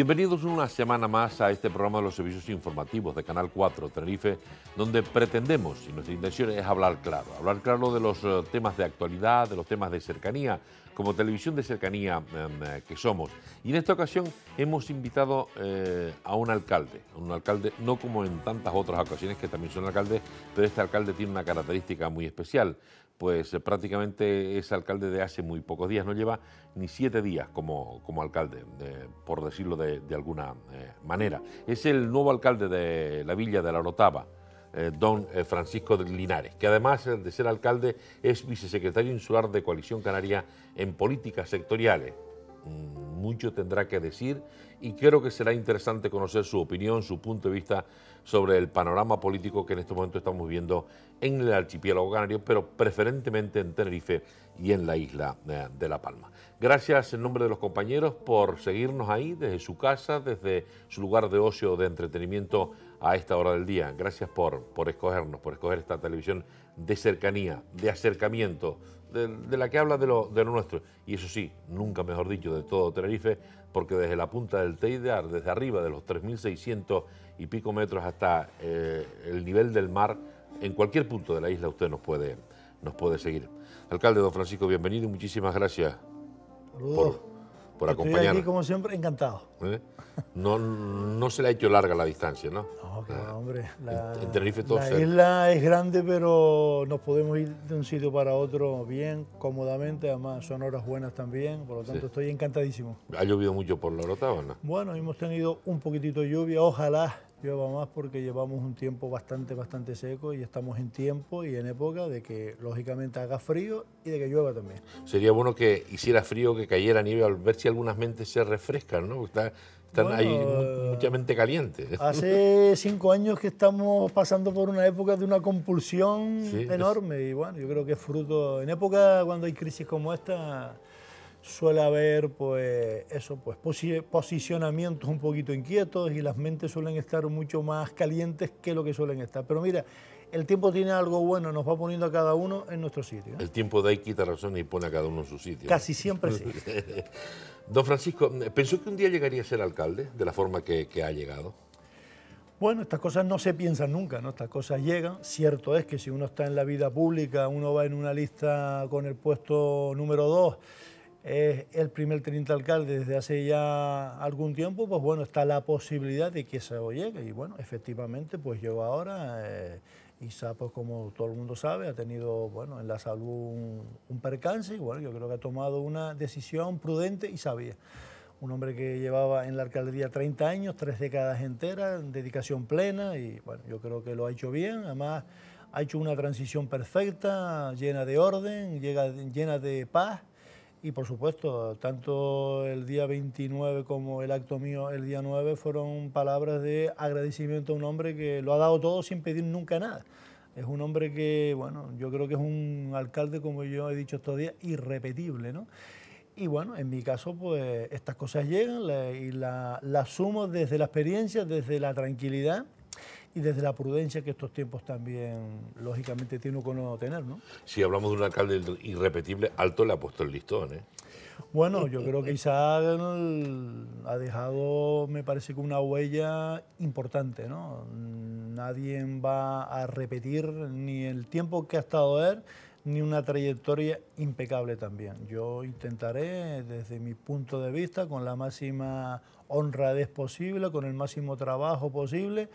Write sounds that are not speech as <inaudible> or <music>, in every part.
Bienvenidos una semana más a este programa de los servicios informativos de Canal 4 Tenerife, donde pretendemos, y nuestra intención es hablar claro, hablar claro de los eh, temas de actualidad, de los temas de cercanía, como televisión de cercanía em, eh, que somos. Y en esta ocasión hemos invitado eh, a un alcalde, un alcalde no como en tantas otras ocasiones que también son alcaldes, pero este alcalde tiene una característica muy especial pues eh, prácticamente es alcalde de hace muy pocos días, no lleva ni siete días como, como alcalde, por decirlo de, alguna eh, manera. Es el nuevo alcalde de la villa de la Orotava, eh, don Francisco Linares, que además de ser alcalde es vicesecretario insular de Coalición Canaria en políticas sectoriales. Mm, mucho tendrá que decir y creo que será interesante conocer su opinión, su punto de vista sobre el panorama político que en este momento estamos viendo en el archipiélago canario, pero preferentemente en Tenerife y en la isla eh, de La Palma. Gracias en nombre de los compañeros por seguirnos ahí desde su casa, desde su lugar de ocio, de entretenimiento a esta hora del día. Gracias por, por escogernos, por escoger esta televisión de cercanía, de acercamiento, de, la que habla de lo, nuestro. Y eso sí, nunca mejor dicho, de todo Tenerife, porque desde la punta del Teidear, desde arriba de los 3.600 y pico metros hasta eh, el nivel del mar, en cualquier punto de la isla usted nos puede, nos puede seguir. Alcalde don Francisco, bienvenido y muchísimas gracias. Por, por estoy Aquí, como siempre, encantado. ¿Eh? No, se le ha hecho larga la distancia, ¿no? No, ah, hombre. La, todo isla es grande, pero nos podemos ir de un sitio para otro bien, cómodamente. Además, son horas buenas también, por lo tanto, estoy encantadísimo. ¿Ha llovido mucho por la ¿verdad? Bueno, hemos tenido un poquitito de lluvia. Ojalá llueva más porque llevamos un tiempo bastante, bastante seco y estamos en tiempo y en época de que lógicamente haga frío y de que llueva también. Sería bueno que hiciera frío, que cayera nieve, al ver si algunas mentes se refrescan, ¿no? están ahí eh, mucha mente caliente. <laughs> Hace cinco años que estamos pasando por una época de una compulsión enorme y bueno, yo creo que es fruto, en época cuando hay crisis como esta suele haber pues eso pues posicionamientos un poquito inquietos y las mentes suelen estar mucho más calientes que lo que suelen estar. Pero mira, el tiempo tiene algo bueno, nos va poniendo a cada uno en nuestro sitio. ¿eh? El tiempo da y quita razón y pone a cada uno en su sitio. Casi siempre sí. <laughs> Don Francisco, ¿pensó que un día llegaría a ser alcalde de la forma que, ha llegado? Bueno, estas cosas no se piensan nunca, ¿no? Estas cosas llegan. Cierto es que si uno está en la vida pública, uno va en una lista con el puesto número dos, es el primer teniente alcalde desde hace ya algún tiempo, pues bueno, está la posibilidad de que eso llegue. Y bueno, efectivamente, pues yo ahora, eh, Isa, pues como todo el mundo sabe, ha tenido, bueno, en la salud un, percance y bueno, yo creo que ha tomado una decisión prudente y sabia un hombre que llevaba en la alcaldía 30 años, tres décadas enteras, dedicación plena y bueno, yo creo que lo ha hecho bien, además ha hecho una transición perfecta, llena de orden, llena de paz y por supuesto, tanto el día 29 como el acto mío el día 9 fueron palabras de agradecimiento a un hombre que lo ha dado todo sin pedir nunca nada. Es un hombre que, bueno, yo creo que es un alcalde, como yo he dicho estos días, irrepetible, ¿no? Y bueno, en mi caso, pues estas cosas llegan y las la sumo desde la experiencia, desde la tranquilidad y desde la prudencia que estos tiempos también, lógicamente, tiene uno que tener, ¿no? Si hablamos de un alcalde irrepetible, Alto le ha puesto el listón, ¿eh? Bueno, yo creo que Isaac ha dejado, me parece que una huella importante, ¿no? Nadie va a repetir ni el tiempo que ha estado él, ni una trayectoria impecable también. Yo intentaré, desde mi punto de vista, con la máxima honradez posible, con el máximo trabajo posible,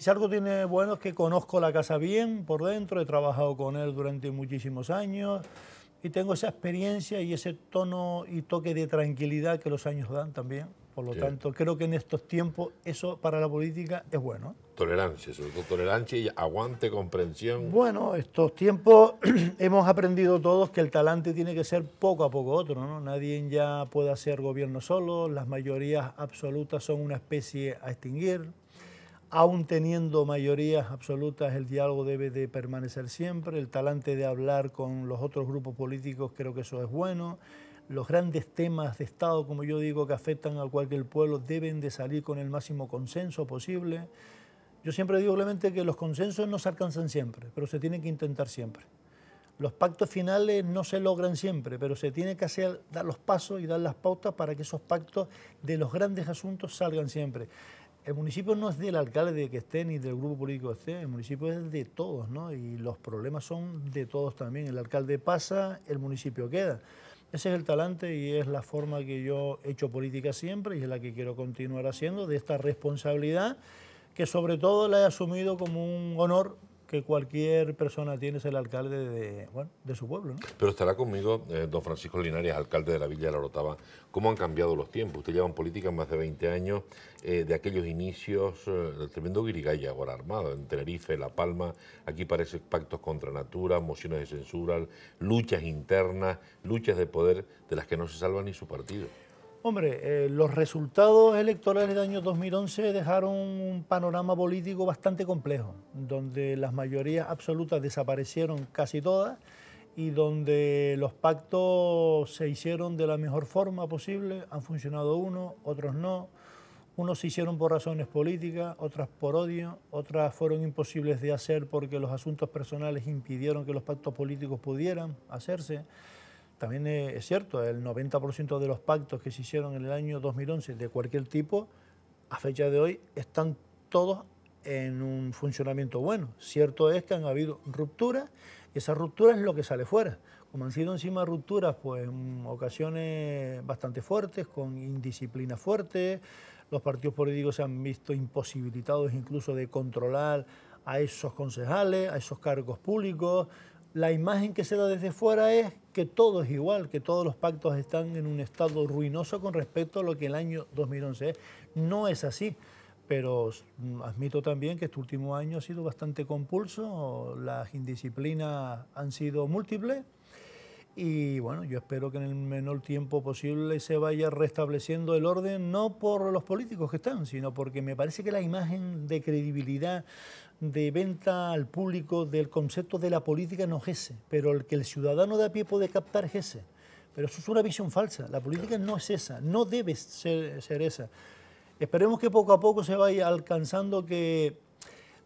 si algo tiene bueno es que conozco la casa bien por dentro, he trabajado con él durante muchísimos años y tengo esa experiencia y ese tono y toque de tranquilidad que los años dan también. Por lo tanto, creo que en estos tiempos eso para la política es bueno. Tolerancia, sobre todo tolerancia y aguante, comprensión. Bueno, estos tiempos <clears throat> hemos aprendido todos que el talante tiene que ser poco a poco otro, Nadie ya puede hacer gobierno solo, las mayorías absolutas son una especie a extinguir aún teniendo mayorías absolutas, el diálogo debe de permanecer siempre, el talante de hablar con los otros grupos políticos, creo que eso es bueno. Los grandes temas de Estado, como yo digo, que afectan a cualquier pueblo, deben de salir con el máximo consenso posible. Yo siempre digo, obviamente que los consensos no se alcanzan siempre, pero se tienen que intentar siempre. Los pactos finales no se logran siempre, pero se tiene que dar los pasos y dar las pautas para que esos pactos de los grandes asuntos salgan siempre el municipio no es del alcalde que esté ni del grupo político que esté, el municipio es de todos, ¿no? Y los problemas son de todos también. El alcalde pasa, el municipio queda. Ese es el talante y es la forma que yo he hecho política siempre y es la que quiero continuar haciendo, de esta responsabilidad que sobre todo la he asumido como un honor que cualquier persona tiene es el alcalde de, su pueblo. Pero estará conmigo eh, don Francisco Linares, alcalde de la Villa de la Orotava. ¿Cómo han cambiado los tiempos? Usted lleva en política más de 20 años, eh, de aquellos inicios, eh, el tremendo guirigaya ahora armado, en Tenerife, La Palma, aquí parece pactos contra natura, mociones de censura, luchas internas, luchas de poder de las que no se salva ni su partido. Hombre, eh, los resultados electorales del año 2011 dejaron un panorama político bastante complejo, donde las mayorías absolutas desaparecieron casi todas y donde los pactos se hicieron de la mejor forma posible, han funcionado unos, otros no, unos se hicieron por razones políticas, otras por odio, otras fueron imposibles de hacer porque los asuntos personales impidieron que los pactos políticos pudieran hacerse. También es cierto, el 90% de los pactos que se hicieron en el año 2011 de cualquier tipo, a fecha de hoy, están todos en un funcionamiento bueno. Cierto es que han habido rupturas y esa ruptura es lo que sale fuera. Como han sido encima rupturas, pues en ocasiones bastante fuertes, con indisciplina fuerte, los partidos políticos se han visto imposibilitados incluso de controlar a esos concejales, a esos cargos públicos la imagen que se da desde fuera es que todo es igual, que todos los pactos están en un estado ruinoso con respecto a lo que el año 2011 es. No es así, pero admito también que este último año ha sido bastante compulso, las indisciplinas han sido múltiples y bueno, yo espero que en el menor tiempo posible se vaya restableciendo el orden, no por los políticos que están, sino porque me parece que la imagen de credibilidad, de venta al público del concepto de la política no es pero el que el ciudadano de a pie puede captar es ese. Pero eso es una visión falsa, la política no es esa, no debe ser esa. Esperemos que poco a poco se vaya alcanzando que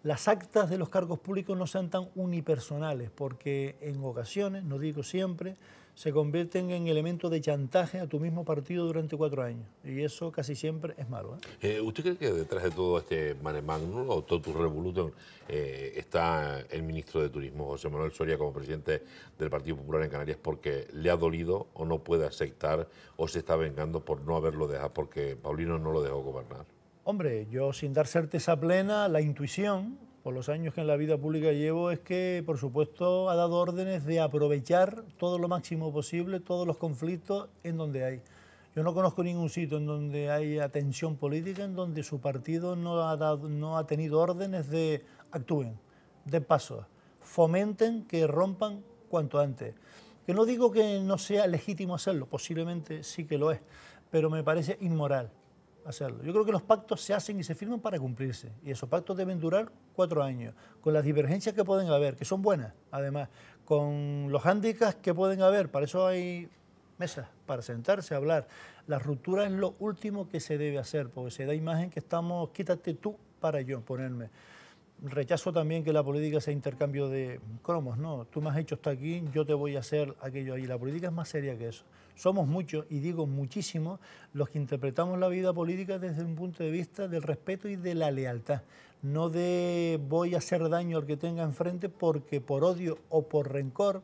las actas de los cargos públicos no sean tan unipersonales, porque en ocasiones, no digo siempre, se convierten en elementos de chantaje a tu mismo partido durante cuatro años. Y eso casi siempre es malo. ¿eh? eh usted cree que detrás de todo este mare o todo tu revolución eh, está el ministro de Turismo, José Manuel Soria, como presidente del Partido Popular en Canarias, porque le ha dolido o no puede aceptar o se está vengando por no haberlo dejado, porque Paulino no lo dejó gobernar? Hombre, yo sin dar certeza plena, la intuición, por los años que en la vida pública llevo, es que, por supuesto, ha dado órdenes de aprovechar todo lo máximo posible todos los conflictos en donde hay. Yo no conozco ningún sitio en donde haya tensión política, en donde su partido no ha, dado, no ha tenido órdenes de actúen, de paso, fomenten que rompan cuanto antes. Que no digo que no sea legítimo hacerlo, posiblemente sí que lo es, pero me parece inmoral hacerlo. Yo creo que los pactos se hacen y se firman para cumplirse. Y esos pactos deben durar cuatro años, con las divergencias que pueden haber, que son buenas, además, con los hándicaps que pueden haber. Para eso hay mesas, para sentarse a hablar. La ruptura es lo último que se debe hacer, porque se da imagen que estamos, quítate tú para yo, ponerme rechazo también que la política sea intercambio de cromos, no, tú me has hecho hasta aquí, yo te voy a hacer aquello ahí. La política es más seria que eso. Somos muchos, y digo muchísimos, los que interpretamos la vida política desde un punto de vista del respeto y de la lealtad. No de voy a hacer daño al que tenga enfrente porque por odio o por rencor.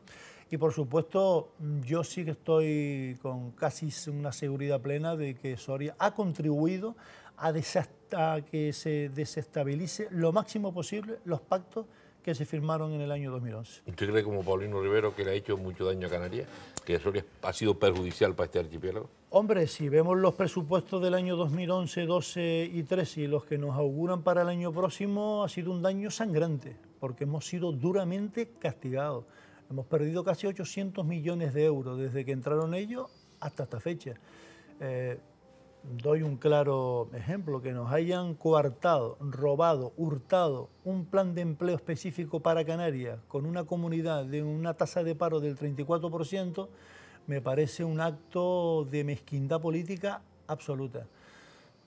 Y por supuesto, yo sí que estoy con casi una seguridad plena de que Soria ha contribuido a desastre a que se desestabilice lo máximo posible los pactos que se firmaron en el año 2011. ¿Usted cree, como Paulino Rivero, que le ha hecho mucho daño a Canarias? ¿Que eso ha sido perjudicial para este archipiélago? Hombre, si vemos los presupuestos del año 2011, 12 y 13 y los que nos auguran para el año próximo, ha sido un daño sangrante, porque hemos sido duramente castigados. Hemos perdido casi 800 millones de euros desde que entraron ellos hasta esta fecha. Eh, doy un claro ejemplo, que nos hayan coartado, robado, hurtado un plan de empleo específico para Canarias con una comunidad de una tasa de paro del 34%, me parece un acto de mezquindad política absoluta.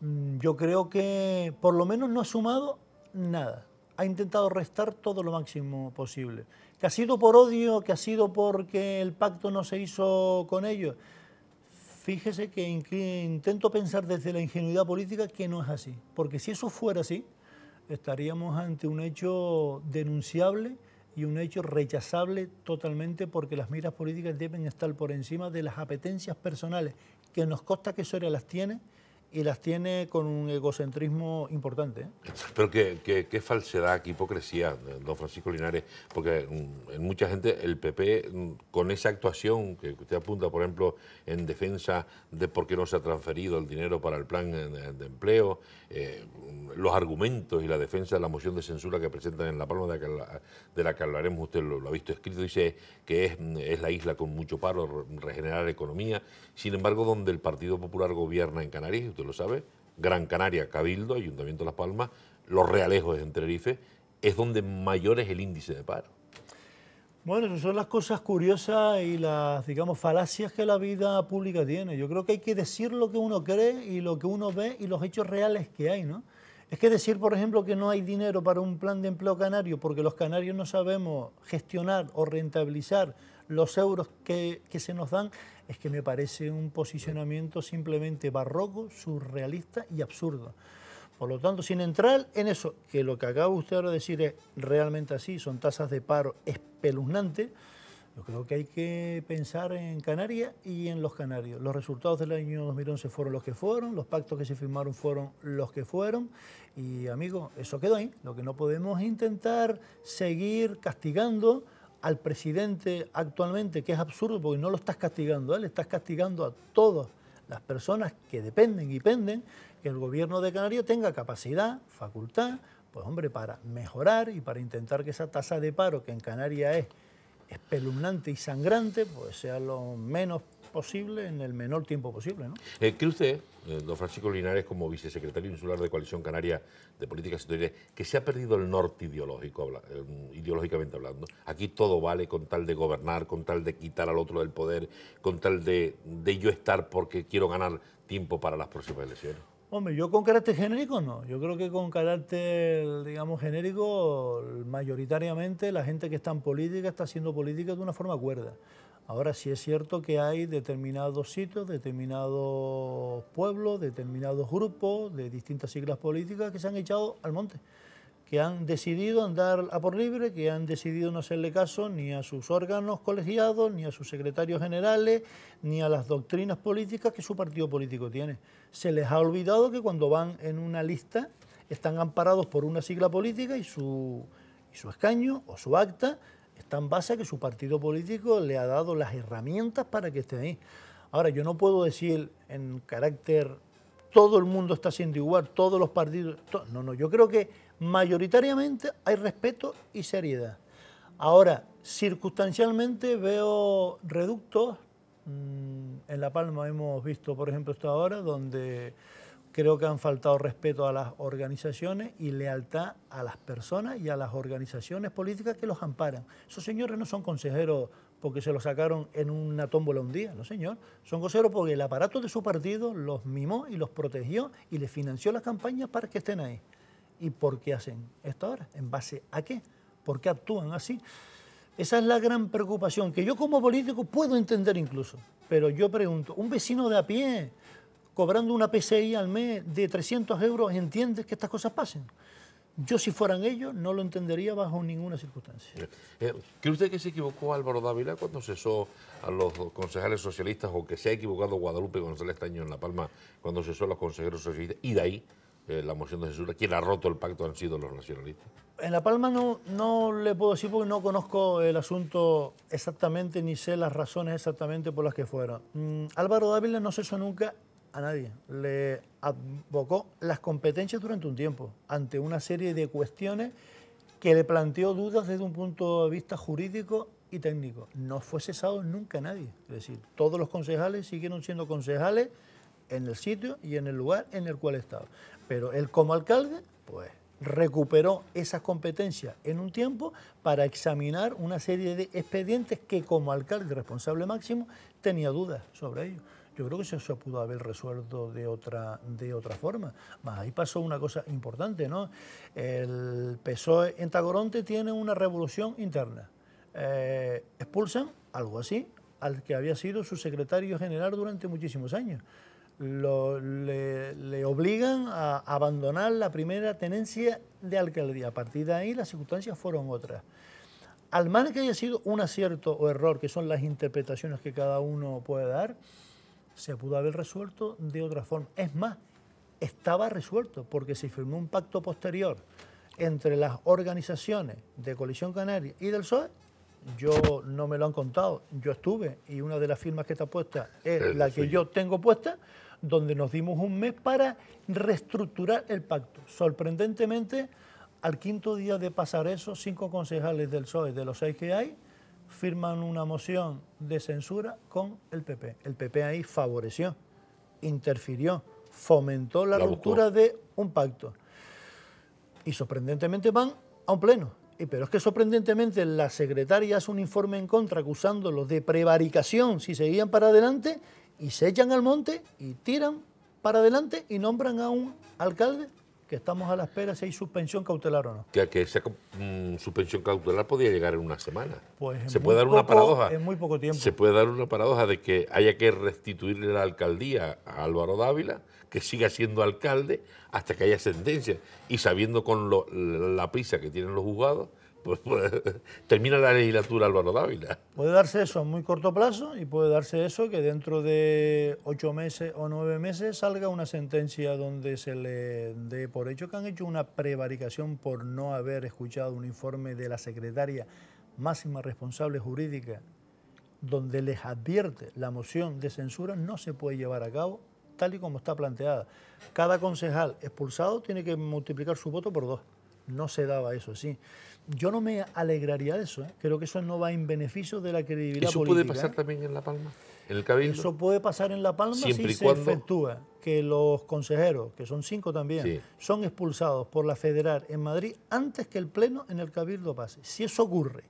Mm, yo creo que por lo menos no ha sumado nada, ha intentado restar todo lo máximo posible. ¿Que ha sido por odio, que ha sido porque el pacto no se hizo con ellos? fíjese que, intento pensar desde la ingenuidad política que no es así, porque si eso fuera así, estaríamos ante un hecho denunciable y un hecho rechazable totalmente porque las miras políticas deben estar por encima de las apetencias personales, que nos consta que Soria las tiene y las tiene con un egocentrismo importante. ¿eh? Pero qué, qué, qué, falsedad, qué hipocresía, eh, don Francisco Linares, porque mm, en mucha gente el PP, mm, con esa actuación que usted apunta, por ejemplo, en defensa de por qué no se ha transferido el dinero para el plan eh, de empleo, mm, los argumentos y la defensa de la moción de censura que presentan en La Palma, de, la, que hablaremos, usted lo, ha visto escrito, dice que es, es la isla con mucho paro, regenerar economía, sin embargo, donde el Partido Popular gobierna en Canarias, lo sabe, Gran Canaria, Cabildo, Ayuntamiento de Las Palmas, Los Realejos de Tenerife, es donde mayor es el índice de paro. Bueno, son las cosas curiosas y las, digamos, falacias que la vida pública tiene. Yo creo que hay que decir lo que uno cree y lo que uno ve y los hechos reales que hay, ¿no? Es que decir, por ejemplo, que no hay dinero para un plan de empleo canario porque los canarios no sabemos gestionar o rentabilizar los euros que se nos dan, es que me parece un posicionamiento simplemente barroco, surrealista y absurdo. Por lo tanto, sin entrar en eso, que lo que acaba usted ahora de decir es realmente así, son tasas de paro espeluznantes, yo creo que hay que pensar en Canarias y en los canarios. Los resultados del año 2011 fueron los que fueron, los pactos que se firmaron fueron los que fueron. Y amigos, eso quedó ahí. Lo que no podemos intentar seguir castigando al presidente actualmente, que es absurdo porque no lo estás castigando a él, estás castigando a todas las personas que dependen y penden que el gobierno de Canarias tenga capacidad, facultad, pues hombre, para mejorar y para intentar que esa tasa de paro que en Canarias es espeluznante y sangrante, pues sea lo menos posible en el menor tiempo posible. ¿no? Eh, ¿Cree usted eh, don Francisco Linares como vicesecretario insular de Coalición Canaria de Políticas Sectoriales, que se ha perdido el norte ideológico, eh, ideológicamente hablando. Aquí todo vale con tal de gobernar, con tal de quitar al otro del poder, con tal de, de yo estar porque quiero ganar tiempo para las próximas elecciones. Hombre, yo con carácter genérico no. Yo creo que con carácter, digamos, genérico, mayoritariamente la gente que está en política está haciendo política de una forma cuerda. Ahora sí es cierto que hay determinados sitios, determinados pueblos, determinados grupos de distintas siglas políticas que se han echado al monte, que han decidido andar a por libre, que han decidido no hacerle caso ni a sus órganos colegiados, ni a sus secretarios generales, ni a las doctrinas políticas que su partido político tiene. Se les ha olvidado que cuando van en una lista están amparados por una sigla política y su, escaño o su acta Está en base a que su partido político le ha dado las herramientas para que esté ahí. Ahora, yo no puedo decir en carácter todo el mundo está siendo igual, todos los partidos. no, no, yo creo que mayoritariamente hay respeto y seriedad. Ahora, circunstancialmente veo reductos. Mm, en La Palma hemos visto, por ejemplo, esto ahora, donde Creo que han faltado respeto a las organizaciones y lealtad a las personas y a las organizaciones políticas que los amparan. Esos señores no son consejeros porque se los sacaron en una tómbola un día, no señor. Son consejeros porque el aparato de su partido los mimó y los protegió y les financió las campañas para que estén ahí. ¿Y por qué hacen esto ahora? ¿En base a qué? ¿Por qué actúan así? Esa es la gran preocupación que yo como político puedo entender incluso, pero yo pregunto, un vecino de a pie, cobrando una PCI al mes de 300 euros, entiendes que estas cosas pasen. Yo si fueran ellos no lo entendería bajo ninguna circunstancia. Eh, ¿Cree usted que se equivocó Álvaro Dávila cuando cesó a los concejales socialistas o que se ha equivocado Guadalupe González Taño en La Palma cuando cesó a los consejeros socialistas y de ahí eh, la moción de censura? Quien ha roto el pacto han sido los nacionalistas. En La Palma no, no le puedo decir porque no conozco el asunto exactamente ni sé las razones exactamente por las que fueron... Mm, Álvaro Dávila no cesó nunca a nadie. Le abocó las competencias durante un tiempo, ante una serie de cuestiones que le planteó dudas desde un punto de vista jurídico y técnico. No fue cesado nunca nadie. Es decir, todos los concejales siguieron siendo concejales en el sitio y en el lugar en el cual estaba. Pero él como alcalde, pues recuperó esas competencias en un tiempo para examinar una serie de expedientes que como alcalde responsable máximo tenía dudas sobre ellos yo creo que eso se pudo haber resuelto de otra, de otra forma. ahí pasó una cosa importante, ¿no? El PSOE en Tagoronte tiene una revolución interna. Eh, expulsan, algo así, al que había sido su secretario general durante muchísimos años. le, obligan a abandonar la primera tenencia de alcaldía. A partir de ahí las circunstancias fueron otras. Al margen que haya sido un acierto o error, que son las interpretaciones que cada uno puede dar, se pudo haber resuelto de otra forma. Es más, estaba resuelto porque se firmó un pacto posterior entre las organizaciones de Colisión Canaria y del PSOE. Yo no me lo han contado, yo estuve y una de las firmas que está puesta es eh, la que yo tengo puesta, donde nos dimos un mes para reestructurar el pacto. Sorprendentemente, al quinto día de pasar eso, cinco concejales del PSOE, de los seis que hay, firman una moción de censura con el PP. El PP ahí favoreció, interfirió, fomentó la, ruptura de un pacto. Y sorprendentemente van a un pleno. Y, pero es que sorprendentemente la secretaria hace un informe en contra acusándolos de prevaricación si seguían para adelante y se echan al monte y tiran para adelante y nombran a un alcalde estamos a la espera si hay suspensión cautelar o no. Que, esa mm, suspensión cautelar podría llegar en una semana. Pues se puede dar una paradoja. En muy poco tiempo. Se puede dar una paradoja de que haya que restituirle la alcaldía a Álvaro Dávila, que siga siendo alcalde hasta que haya sentencia. Y sabiendo con la prisa que tienen los juzgados, pues, pues, <laughs> termina la legislatura Álvaro Dávila. Puede darse eso en muy corto plazo y puede darse eso que dentro de ocho meses o nueve meses salga una sentencia donde se le dé por hecho que han hecho una prevaricación por no haber escuchado un informe de la secretaria máxima responsable jurídica donde les advierte la moción de censura no se puede llevar a cabo tal y como está planteada. Cada concejal expulsado tiene que multiplicar su voto por dos. No se daba eso, sí yo no me alegraría de eso. ¿eh? Creo que eso no va en beneficio de la credibilidad ¿Eso política. ¿Eso puede pasar ¿eh? también en La Palma? el Cabildo? Eso puede pasar en La Palma si se efectúa que los consejeros, que son cinco también, son expulsados por la Federal en Madrid antes que el Pleno en el Cabildo pase. Si eso ocurre,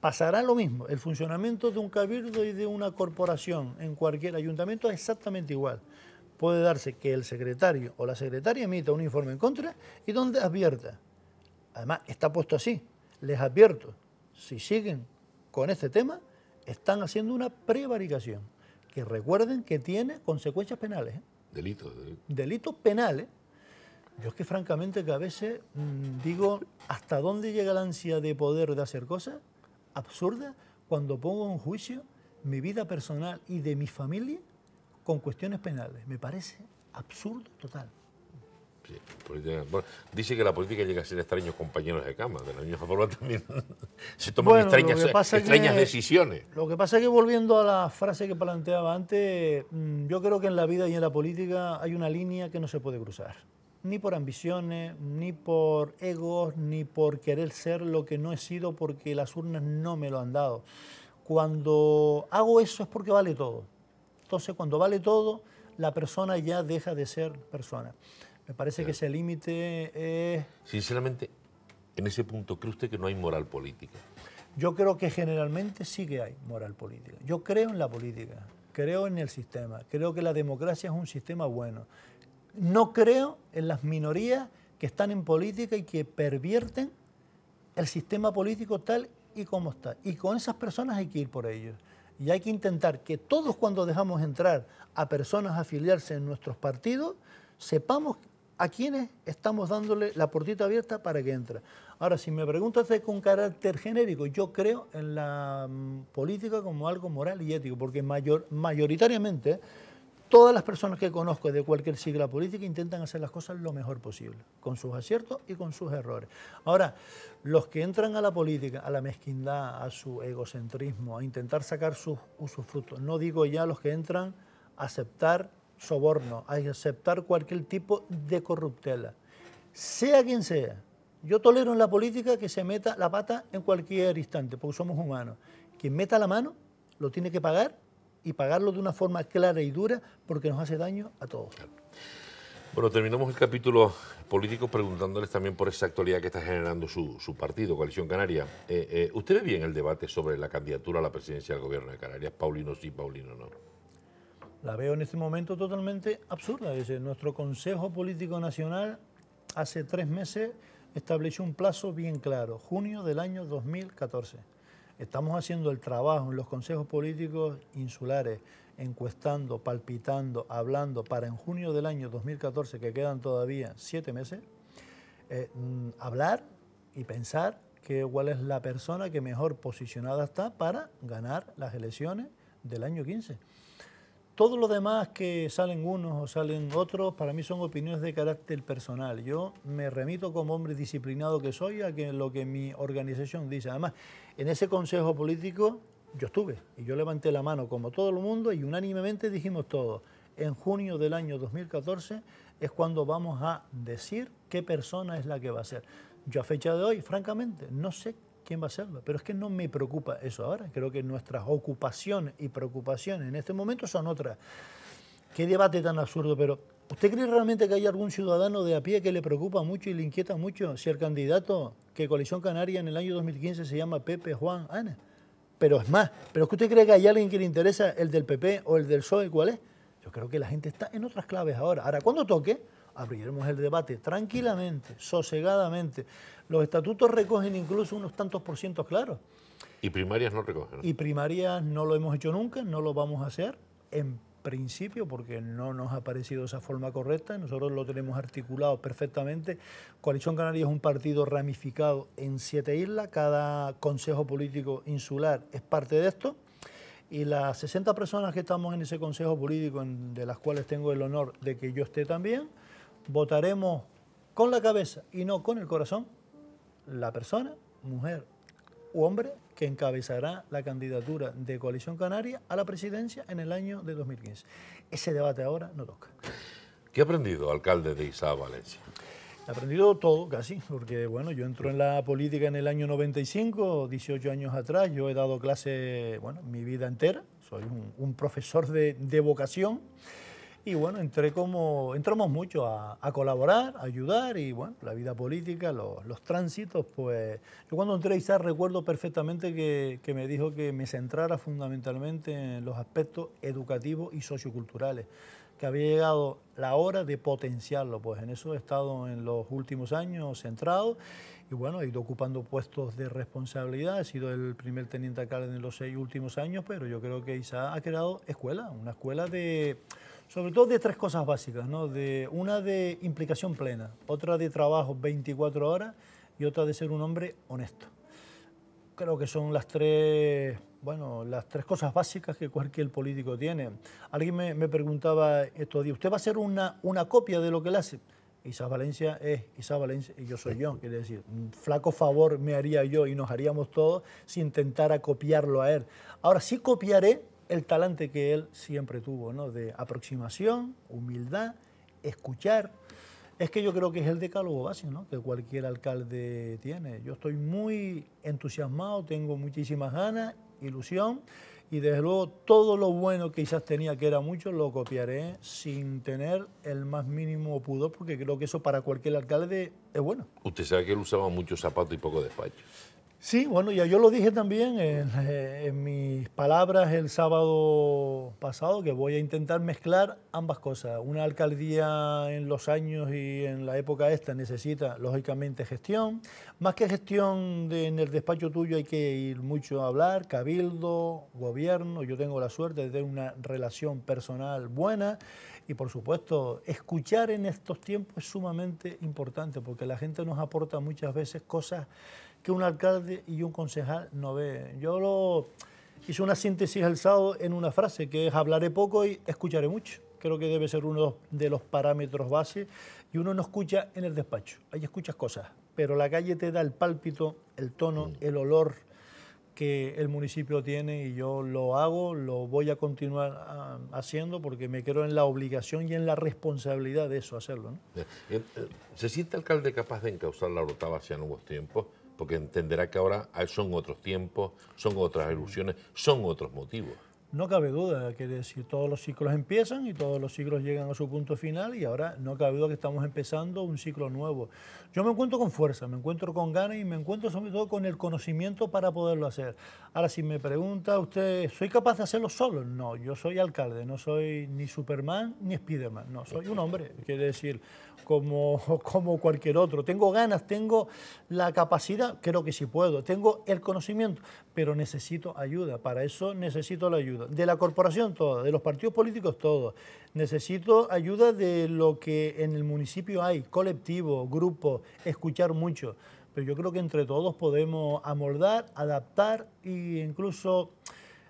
pasará lo mismo. El funcionamiento de un Cabildo y de una corporación en cualquier ayuntamiento es exactamente igual puede darse que el secretario o la secretaria emita un informe en contra y donde advierta. Además, está puesto así les advierto, si siguen con este tema, están haciendo una prevaricación, que recuerden que tiene consecuencias penales. ¿eh? Delitos. Delito. Delitos penales. Yo es que francamente que a veces mm, digo hasta dónde llega la ansia de poder de hacer cosas absurdas cuando pongo en juicio mi vida personal y de mi familia con cuestiones penales. Me parece absurdo total dice que la política llega a ser extraños compañeros de cama, de la misma forma también <laughs> se toman extrañas, decisiones. Lo que pasa es que volviendo a la frase que planteaba antes, mm, yo creo que en la vida y en la política hay una línea que no se puede cruzar, ni por ambiciones, ni por egos, ni por querer ser lo que no he sido porque las urnas no me lo han dado. Cuando hago eso es porque vale todo. Entonces, cuando vale todo, la persona ya deja de ser persona. Me parece que ese límite es... Sinceramente, en ese punto, ¿cree usted que no hay moral política? Yo creo que generalmente sí que hay moral política. Yo creo en la política, creo en el sistema, creo que la democracia es un sistema bueno. No creo en las minorías que están en política y que pervierten el sistema político tal y como está. Y con esas personas hay que ir por ellos. Y hay que intentar que todos cuando dejamos entrar a personas a afiliarse en nuestros partidos, sepamos a quienes estamos dándole la puertita abierta para que entre. Ahora, si me preguntas de con carácter genérico, yo creo en la mm, política como algo moral y ético, porque mayoritariamente todas las personas que conozco de cualquier sigla política intentan hacer las cosas lo mejor posible, con sus aciertos y con sus errores. Ahora, los que entran a la política, a la mezquindad, a su egocentrismo, a intentar sacar sus frutos, no digo ya los que entran a aceptar soborno, a aceptar cualquier tipo de corruptela, sea quien sea. Yo tolero en la política que se meta la pata en cualquier instante, porque somos humanos. Quien meta la mano lo tiene que pagar y pagarlo de una forma clara y dura porque nos hace daño a todos. Bueno, terminamos el capítulo político preguntándoles también por esa actualidad que está generando su, partido, Coalición Canaria. Eh, eh, ¿Usted ve bien el debate sobre la candidatura a la presidencia del gobierno de Canarias? Paulino sí, Paulino no la veo en este momento totalmente absurda. nuestro Consejo Político Nacional hace tres meses estableció un plazo bien claro, junio del año 2014. Estamos haciendo el trabajo en los consejos políticos insulares, encuestando, palpitando, hablando, para en junio del año 2014, que quedan todavía siete meses, eh, mm, hablar y pensar que cuál es la persona que mejor posicionada está para ganar las elecciones del año 15. Todos los demás que salen unos o salen otros, para mí son opiniones de carácter personal. Yo me remito como hombre disciplinado que soy a lo que mi organización dice. Además, en ese consejo político yo estuve y yo levanté la mano como todo el mundo y unánimemente dijimos todos, en junio del año 2014 es cuando vamos a decir qué persona es la que va a ser. Yo a fecha de hoy, francamente, no sé ¿quién va a hacerlo? Pero es que no me preocupa eso ahora. Creo que nuestras ocupaciones y preocupaciones en este momento son otras. Qué debate tan absurdo, pero ¿usted cree realmente que hay algún ciudadano de a pie que le preocupa mucho y le inquieta mucho si el candidato que Coalición Canaria en el año 2015 se llama Pepe Juan Ana? Pero es más, ¿pero es que usted cree que hay alguien que le interesa el del PP o el del PSOE? ¿Cuál es? Yo creo que la gente está en otras claves ahora. Ahora, cuando toque, abriremos el debate tranquilamente, sosegadamente. Los estatutos recogen incluso unos tantos por ciento claros. Y primarias no recogen. Y primarias no lo hemos hecho nunca, no lo vamos a hacer. En principio porque no nos ha parecido esa forma correcta, nosotros lo tenemos articulado perfectamente. Coalición Canaria es un partido ramificado en siete islas, cada consejo político insular es parte de esto. Y las 60 personas que estamos en ese consejo político, de las cuales tengo el honor de que yo esté también, votaremos con la cabeza y no con el corazón la persona, mujer u hombre que encabezará la candidatura de Coalición Canaria a la presidencia en el año de 2015. Ese debate ahora no toca. ¿Qué ha aprendido, alcalde de Isaac Valencia? He aprendido todo, casi, porque bueno, yo entro en la política en el año 95, 18 años atrás, yo he dado clase, bueno, mi vida entera, soy un, profesor de, de vocación. Y bueno, entré como, entramos mucho a, colaborar, a ayudar y bueno, la vida política, los, los tránsitos, pues yo cuando entré a recuerdo perfectamente que, que, me dijo que me centrara fundamentalmente en los aspectos educativos y socioculturales, que había llegado la hora de potenciarlo, pues en eso he estado en los últimos años centrado y bueno, he ido ocupando puestos de responsabilidad, he sido el primer teniente alcalde en los seis últimos años, pero yo creo que ISA ha creado escuela, una escuela de sobre todo de tres cosas básicas, ¿no? De, una de implicación plena, otra de trabajo 24 horas y otra de ser un hombre honesto. Creo que son las tres, bueno, las tres cosas básicas que cualquier político tiene. Alguien me, me preguntaba estos días, ¿usted va a ser una, una copia de lo que él hace? Isa Valencia es Isa Valencia y yo soy yo. Quiere decir, flaco favor me haría yo y nos haríamos todos si intentara copiarlo a él. Ahora sí copiaré el talante que él siempre tuvo, ¿no? De aproximación, humildad, escuchar. Es que yo creo que es el decálogo básico ¿no? que cualquier alcalde tiene. Yo estoy muy entusiasmado, tengo muchísimas ganas, ilusión y desde luego todo lo bueno que quizás tenía, que era mucho, lo copiaré sin tener el más mínimo pudor, porque creo que eso para cualquier alcalde es bueno. Usted sabe que él usaba mucho zapato y poco despacho. Sí, bueno, ya yo lo dije también eh, en, mis palabras el sábado pasado, que voy a intentar mezclar ambas cosas. Una alcaldía en los años y en la época esta necesita, lógicamente, gestión. Más que gestión en el despacho tuyo hay que ir mucho a hablar, cabildo, gobierno. Yo tengo la suerte de tener una relación personal buena. Y por supuesto, escuchar en estos tiempos es sumamente importante porque la gente nos aporta muchas veces cosas que un alcalde y un concejal no ve. Yo lo hice una síntesis alzado en una frase, que es hablaré poco y escucharé mucho. Creo que debe ser uno de los parámetros base. Y uno no escucha en el despacho, ahí escuchas cosas, pero la calle te da el pálpito, el tono, el olor que el municipio tiene y yo lo hago, lo voy a continuar ah, haciendo porque me creo en la obligación y en la responsabilidad de eso hacerlo. Eh, eh, ¿Se siente alcalde capaz de encauzar la rotación hacia nuevos tiempos? porque entenderá que ahora son otros tiempos, son otras ilusiones, son otros motivos. No cabe duda, quiere decir, todos los ciclos empiezan y todos los ciclos llegan a su punto final y ahora no cabe duda que estamos empezando un ciclo nuevo. Yo me encuentro con fuerza, me encuentro con ganas y me encuentro sobre todo con el conocimiento para poderlo hacer. Ahora, si me pregunta usted, ¿soy capaz de hacerlo solo? No, yo soy alcalde, no soy ni Superman ni Spiderman, no, soy un hombre, quiere decir, como, <laughs> como cualquier otro. Tengo ganas, tengo la capacidad, creo que sí puedo, tengo el conocimiento, pero necesito ayuda, para eso necesito la ayuda de la corporación todas, de los partidos políticos todos. Necesito ayuda de lo que en el municipio hay, colectivo, grupo, escuchar mucho. Pero yo creo que entre todos podemos amoldar, adaptar e incluso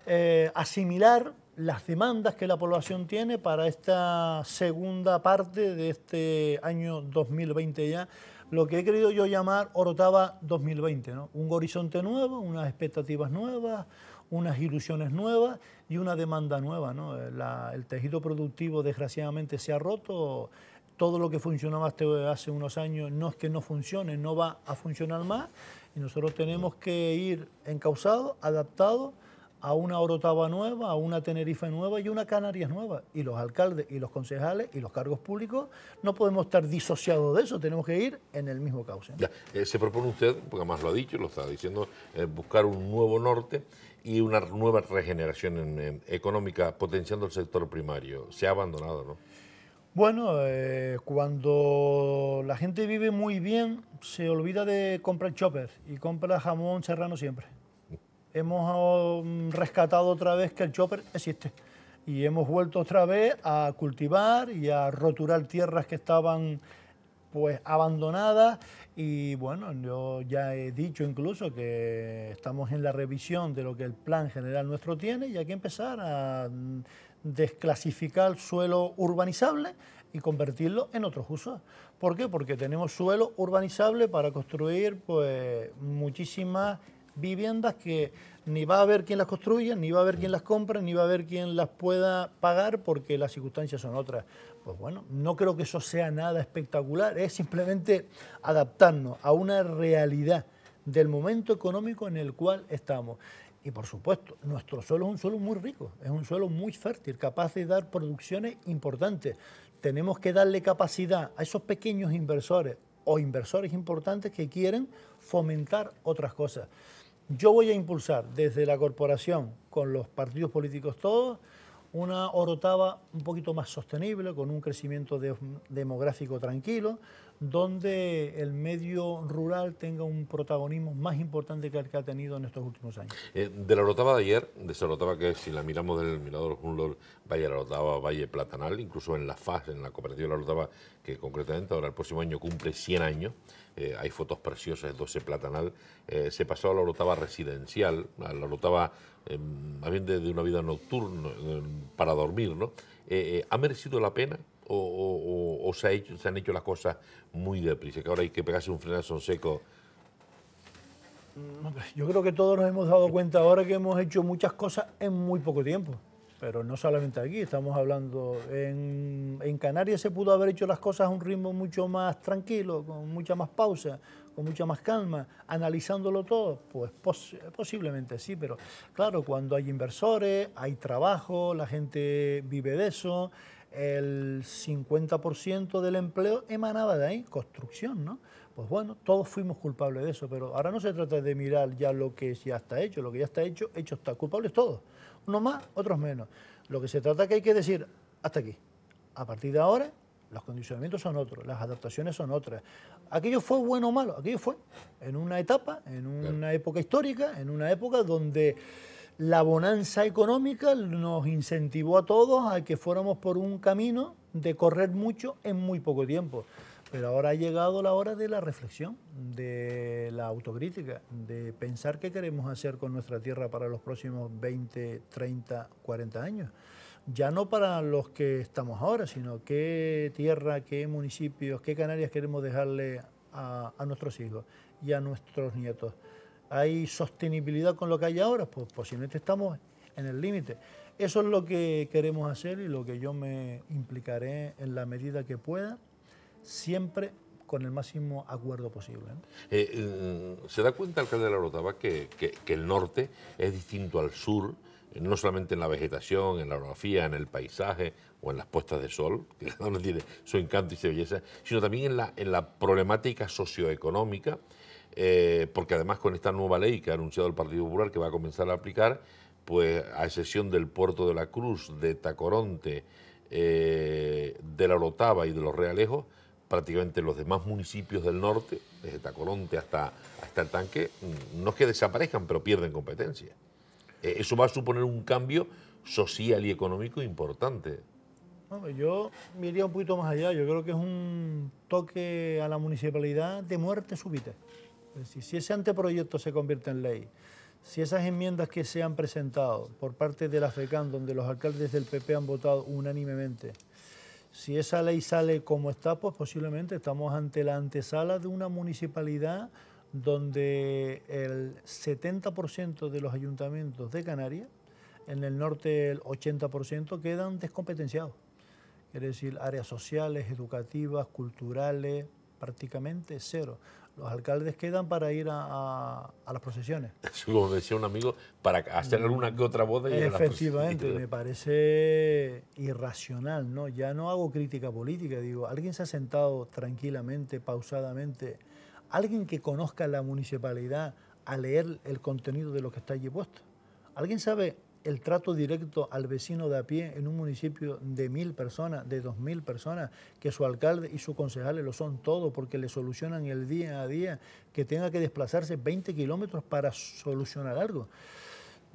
eh, asimilar las demandas que la población tiene para esta segunda parte de este año 2020 ya, lo que he querido yo llamar Orotava 2020, un horizonte nuevo, unas expectativas nuevas, unas ilusiones nuevas y una demanda nueva. Eh, el tejido productivo desgraciadamente se ha roto, todo lo que funcionaba hace unos años no es que no funcione, no va a funcionar más y nosotros tenemos que ir encausados, adaptados a una Orotava nueva, a una Tenerife nueva y una Canarias nueva. Y los alcaldes y los concejales y los cargos públicos no podemos estar disociados de eso, tenemos que ir en el mismo cauce. Eh, se propone usted, porque además lo ha dicho, lo está diciendo, eh, buscar un nuevo norte y una nueva regeneración económica potenciando el sector primario. Se ha abandonado, ¿no? Bueno, eh, cuando la gente vive muy bien, se olvida de comprar choppers y compra jamón serrano siempre hemos ah, mm, rescatado otra vez que el chopper existe y hemos vuelto otra vez a cultivar y a roturar tierras que estaban pues abandonadas y bueno, yo ya he dicho incluso que estamos en la revisión de lo que el plan general nuestro tiene y hay que empezar a mm, desclasificar suelo urbanizable y convertirlo en otros usos. ¿Por qué? Porque tenemos suelo urbanizable para construir pues muchísimas viviendas que ni va a haber quien las construya, ni va a haber quien las compre, ni va a haber quien las pueda pagar porque las circunstancias son otras. Pues bueno, no creo que eso sea nada espectacular, es simplemente adaptarnos a una realidad del momento económico en el cual estamos. Y por supuesto, nuestro suelo es un suelo muy rico, es un suelo muy fértil, capaz de dar producciones importantes. Tenemos que darle capacidad a esos pequeños inversores o inversores importantes que quieren fomentar otras cosas. Yo voy a impulsar desde la corporación, con los partidos políticos todos, una Orotava un poquito más sostenible, con un crecimiento demográfico tranquilo, donde el medio rural tenga un protagonismo más importante que el que ha tenido en estos últimos años. Eh, de la rotaba de ayer, de esa rotaba que si la miramos del mirador vaya Valle la rotaba, Valle Platanal, incluso en la FAS, en la cooperativa de la rotaba, que concretamente ahora el próximo año cumple 100 años, eh, hay fotos preciosas, de 12 Platanal, eh, se pasó a la rotaba residencial, a la rotaba más bien de, de, una vida nocturna, para dormir, ¿no? ¿Ha merecido la pena o, se, han hecho las cosas muy deprisa, que ahora hay que pegarse un frenazo seco. Mm, yo creo que todos nos hemos dado cuenta ahora que hemos hecho muchas cosas en muy poco tiempo, pero no solamente aquí, estamos hablando, en, Canarias se pudo haber hecho las cosas a un ritmo mucho más tranquilo, con mucha más pausa, con mucha más calma, analizándolo todo, pues posiblemente sí, pero claro, cuando hay inversores, hay trabajo, la gente vive de eso, el 50% del empleo emanaba de ahí, construcción, ¿no? Pues bueno, todos fuimos culpables de eso, pero ahora no se trata de mirar ya lo que ya está hecho, lo que ya está hecho, hecho está, culpables todos, unos más, otros menos. Lo que se trata es que hay que decir, hasta aquí, a partir de ahora los condicionamientos son otros, las adaptaciones son otras. Aquello fue bueno o malo, aquello fue en una etapa, en una época histórica, en una época donde la bonanza económica nos incentivó a todos a que fuéramos por un camino de correr mucho en muy poco tiempo. Pero ahora ha llegado la hora de la reflexión, de la autocrítica, de pensar qué queremos hacer con nuestra tierra para los próximos 20, 30, 40 años. Ya no para los que estamos ahora, sino qué tierra, qué municipios, qué Canarias queremos dejarle a, a nuestros hijos y a nuestros nietos hay sostenibilidad con lo que hay ahora, pues posiblemente estamos en el límite. Eso es lo que queremos hacer y lo que yo me implicaré en la medida que pueda, siempre con el máximo acuerdo posible. Eh, eh, ¿Se da cuenta, alcalde de la Rotaba que, el norte es distinto al sur, eh, no solamente en la vegetación, en la orografía, en el paisaje o en las puestas de sol, <laughs> que cada uno tiene su encanto y su belleza, sino también en en la problemática socioeconómica eh, porque además con esta nueva ley que ha anunciado el Partido Popular que va a comenzar a aplicar, pues a excepción del puerto de la Cruz, de Tacoronte, eh, de la Orotava y de los Realejos, prácticamente los demás municipios del norte, desde Tacoronte hasta, hasta el tanque, mm, no es que desaparezcan, pero pierden competencia. Eh, eso va a suponer un cambio social y económico importante. yo me un poquito más allá. Yo creo que es un toque a la municipalidad de muerte súbita. Es decir, si ese anteproyecto se convierte en ley, si esas enmiendas que se han presentado por parte de la FECAN, donde los alcaldes del PP han votado unánimemente, si esa ley sale como está, pues posiblemente estamos ante la antesala de una municipalidad donde el 70% de los ayuntamientos de Canarias, en el norte el 80%, quedan descompetenciados. Es decir, áreas sociales, educativas, culturales, prácticamente cero los alcaldes quedan para ir a, las procesiones. <laughs> Como decía un amigo, para hacer mm. alguna que otra boda y Efectivamente, <laughs> me parece irracional, ¿no? Ya no hago crítica política, digo, alguien se ha sentado tranquilamente, pausadamente, alguien que conozca la municipalidad a leer el contenido de lo que está allí puesto. ¿Alguien sabe el trato directo al vecino de a pie en un municipio de mil personas, de dos mil personas, que su alcalde y sus concejales lo son todo porque le solucionan el día a día, que tenga que desplazarse 20 kilómetros para solucionar algo.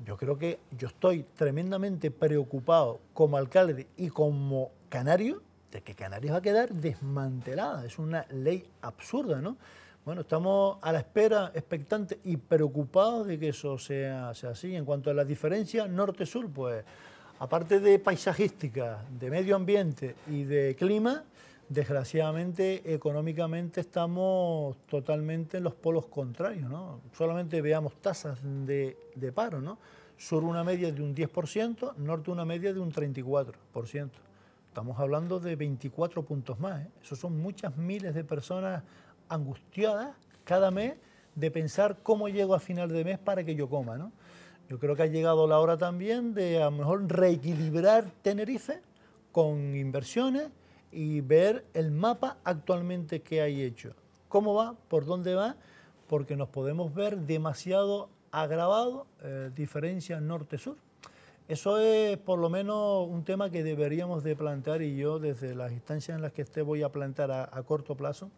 Yo creo que yo estoy tremendamente preocupado como alcalde y como canario de que Canarias va a quedar desmantelada. Es una ley absurda, ¿no? Bueno, estamos a la espera, expectantes y preocupados de que eso sea, así. En cuanto a la diferencia norte-sur, pues aparte de paisajística, de medio ambiente y de clima, desgraciadamente económicamente estamos totalmente en los polos contrarios. ¿no? Solamente veamos tasas de, paro, ¿no? sur una media de un 10%, norte una media de un 34%. Estamos hablando de 24 puntos más. ¿eh? Eso son muchas miles de personas angustiada cada mes de pensar cómo llego a final de mes para que yo coma, Yo creo que ha llegado la hora también de a lo mejor reequilibrar Tenerife con inversiones y ver el mapa actualmente que hay hecho. ¿Cómo va? ¿Por dónde va? Porque nos podemos ver demasiado agravado eh, diferencias norte-sur. Eso es por lo menos un tema que deberíamos de plantear y yo desde las instancias en las que esté voy a plantear a corto plazo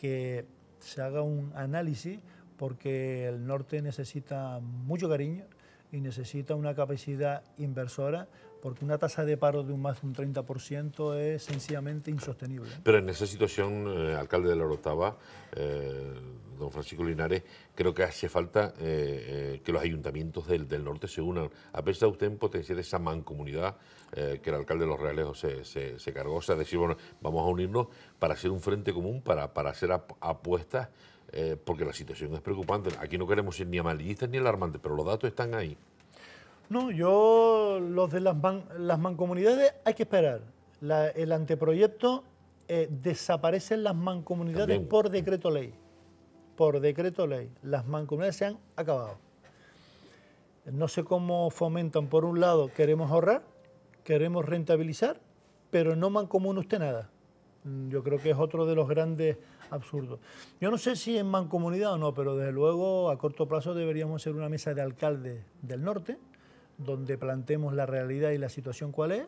que se haga un análisis porque el norte necesita mucho cariño y necesita una capacidad inversora porque una tasa de paro de un más de un 30% es sencillamente insostenible. Pero en esa situación, eh, alcalde de la Orotava, eh, don Francisco Linares, creo que hace falta eh, que los ayuntamientos del, norte se unan. ¿Ha pensado usted en potenciar esa mancomunidad que el alcalde de Los Reales se, se, cargó? O sea, decir, bueno, vamos a unirnos para hacer un frente común, para, para hacer apuestas, porque la situación es preocupante. Aquí no queremos ser ni amarillistas ni alarmantes, pero los datos están ahí. No, yo los de las, mancomunidades hay que esperar. el anteproyecto eh, desaparecen las mancomunidades por decreto ley. Por decreto ley. Las mancomunidades se han acabado. No sé cómo fomentan, por un lado, queremos ahorrar, queremos rentabilizar, pero no mancomuna usted nada. Mm, yo creo que es otro de los grandes absurdos. Yo no sé si en mancomunidad o no, pero desde luego a corto plazo deberíamos ser una mesa de alcaldes del norte, donde planteemos la realidad y la situación cuál es,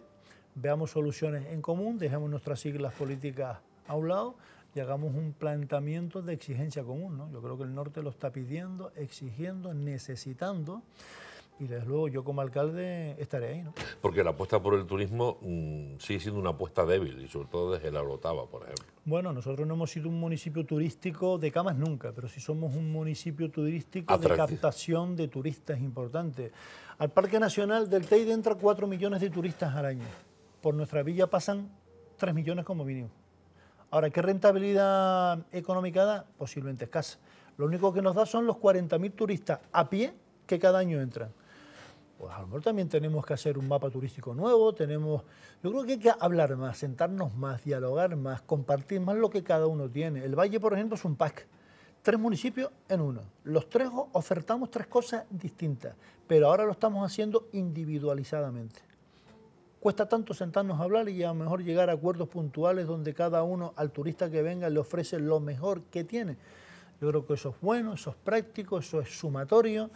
veamos soluciones en común, dejemos nuestras siglas políticas a un lado y hagamos un planteamiento de exigencia común. ¿no? Yo creo que el norte lo está pidiendo, exigiendo, necesitando. Y desde luego yo como alcalde estaré ahí. ¿no? Porque la apuesta por el turismo mm, sigue siendo una apuesta débil, y sobre todo desde la Orotava, por ejemplo. Bueno, nosotros no hemos sido un municipio turístico de camas nunca, pero sí somos un municipio turístico de captación de turistas importante. Al Parque Nacional del Teide entran 4 millones de turistas al año. Por nuestra villa pasan 3 millones como mínimo. Ahora, ¿qué rentabilidad económica da? Posiblemente escasa. Lo único que nos da son los 40.000 turistas a pie que cada año entran. Pues a lo mejor también tenemos que hacer un mapa turístico nuevo, tenemos... Yo creo que hay que hablar más, sentarnos más, dialogar más, compartir más lo que cada uno tiene. El valle, por ejemplo, es un pack tres municipios en uno. Los tres ofertamos tres cosas distintas, pero ahora lo estamos haciendo individualizadamente. Cuesta tanto sentarnos a hablar y a lo mejor llegar a acuerdos puntuales donde cada uno al turista que venga le ofrece lo mejor que tiene. Yo creo que eso es bueno, eso es práctico, eso es sumatorio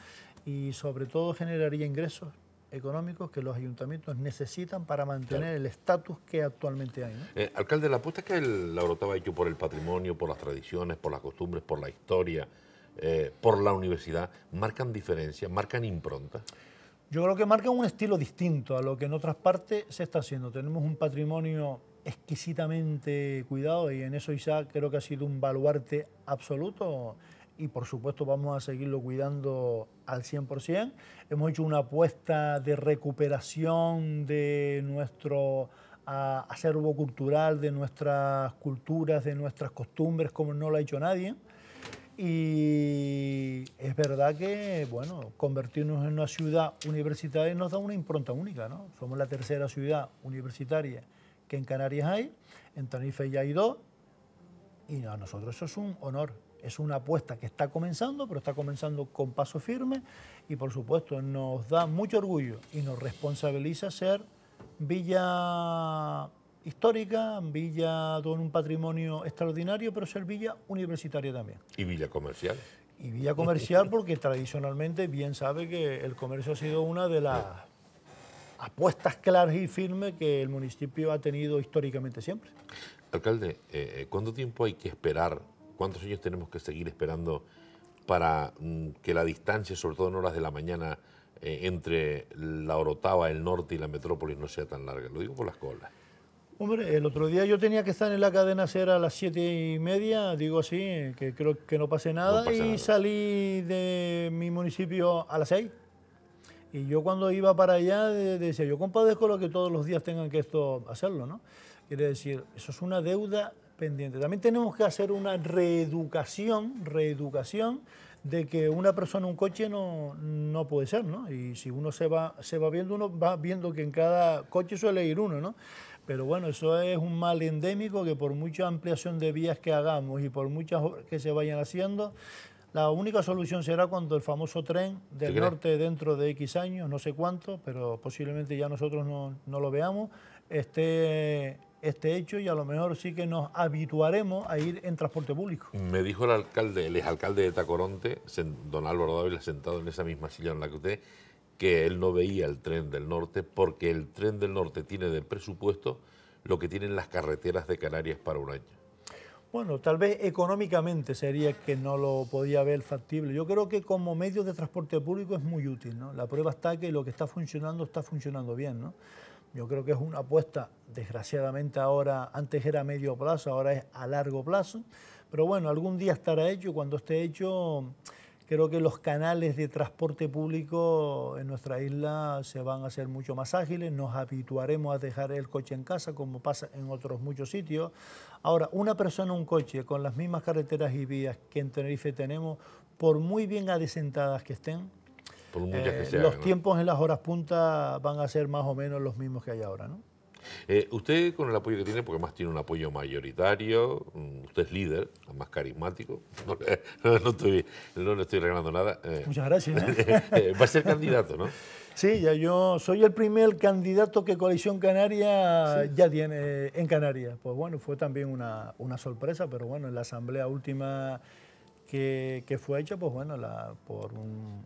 y sobre todo generaría ingresos económicos que los ayuntamientos necesitan para mantener el estatus que actualmente hay. Eh, alcalde, la apuesta que el, la Orotava ha hecho por el patrimonio, por las tradiciones, por las costumbres, por la historia, eh, por la universidad, ¿marcan diferencias, marcan impronta. Yo creo que marcan un estilo distinto a lo que en otras partes se está haciendo. Tenemos un patrimonio exquisitamente cuidado y en eso Isaac creo que ha sido un baluarte absoluto y por supuesto vamos a seguirlo cuidando al 100%. Hemos hecho una apuesta de recuperación de nuestro ah, acervo cultural, de nuestras culturas, de nuestras costumbres, como no lo ha hecho nadie. Y es verdad que, bueno, convertirnos en una ciudad universitaria nos da una impronta única, ¿no? Somos la tercera ciudad universitaria que en Canarias hay, en Tenerife ya hay dos, y a nosotros eso es un honor. Es una apuesta que está comenzando, pero está comenzando con paso firme y por supuesto nos da mucho orgullo y nos responsabiliza ser villa histórica, villa con un patrimonio extraordinario, pero ser villa universitaria también. Y villa comercial. Y villa comercial porque tradicionalmente bien sabe que el comercio ha sido una de las apuestas claras y firmes que el municipio ha tenido históricamente siempre. Alcalde, eh, eh, ¿cuánto tiempo hay que esperar ¿Cuántos años tenemos que seguir esperando para mm, que la distancia, sobre todo en horas de la mañana, eh, entre la Orotava, el norte y la metrópolis no sea tan larga? Lo digo por las colas. Hombre, el otro día yo tenía que estar en la cadena ser a las siete y media, digo así, que creo que no pase nada, y salí de mi municipio a las seis. Y yo cuando iba para allá decía, yo compadezco lo que todos los días tengan que esto hacerlo, ¿no? Quiere decir, eso es una deuda pendiente. También tenemos que hacer una reeducación, reeducación de que una persona, en un coche no, no puede ser, ¿no? Y si uno se va, se va viendo, uno va viendo que en cada coche suele ir uno, ¿no? Pero bueno, eso es un mal endémico que por mucha ampliación de vías que hagamos y por muchas que se vayan haciendo, la única solución será cuando el famoso tren del norte dentro de X años, no sé cuánto, pero posiblemente ya nosotros no, no lo veamos, esté este hecho y a lo mejor sí que nos habituaremos a ir en transporte público. Me dijo el alcalde, el exalcalde de Tacoronte, don Álvaro Dávila, sentado en esa misma silla en la que usted, que él no veía el tren del norte porque el tren del norte tiene de presupuesto lo que tienen las carreteras de Canarias para un año. Bueno, tal vez económicamente sería que no lo podía ver factible. Yo creo que como medio de transporte público es muy útil, ¿no? La prueba está que lo que está funcionando está funcionando bien, ¿no? Yo creo que es una apuesta, desgraciadamente ahora, antes era medio plazo, ahora es a largo plazo, pero bueno, algún día estará hecho cuando esté hecho, creo que los canales de transporte público en nuestra isla se van a hacer mucho más ágiles, nos habituaremos a dejar el coche en casa como pasa en otros muchos sitios. Ahora, una persona, un coche con las mismas carreteras y vías que en Tenerife tenemos, por muy bien adesentadas que estén, eh, los tiempos en las horas punta van a ser más o menos los mismos que hay ahora, ¿no? Eh, usted con el apoyo que tiene, porque además tiene un apoyo mayoritario, mm, usted es líder, más carismático, <laughs> no, estoy, le estoy regalando nada. Eh. Muchas gracias. <laughs> Va a ser candidato, ¿no? Sí, ya yo soy el primer candidato que Coalición Canaria ya tiene en Canarias. Pues bueno, fue también una, una sorpresa, pero bueno, en la asamblea última que, fue hecho, pues bueno, la, por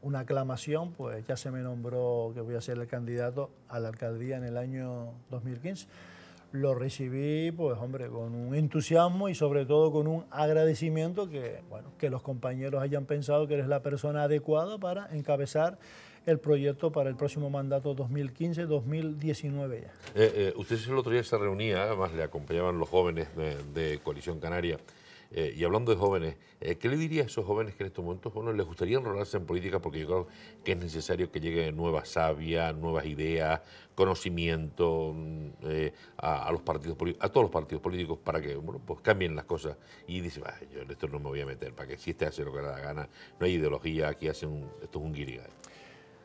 una aclamación, pues ya se me nombró que voy a ser el candidato a la alcaldía en el año 2015. Lo recibí, pues hombre, con un entusiasmo y sobre todo con un agradecimiento que, bueno, que los compañeros hayan pensado que eres la persona adecuada para encabezar el proyecto para el próximo mandato 2015-2019 ya. Eh, eh usted el otro día se reunía, además le acompañaban los jóvenes de, de Coalición Canaria. Eh, y hablando de jóvenes, eh, ¿qué le diría a esos jóvenes que en estos momentos bueno, les gustaría enrolarse en política? Porque yo creo que es necesario que lleguen nuevas sabias, nuevas ideas, conocimiento mm, eh, a, los partidos a todos los partidos políticos para que bueno, pues cambien las cosas. Y dice, yo en esto no me voy a meter, para que si existe hace lo que le da gana, no hay ideología, aquí hacen un, esto es un guirigay.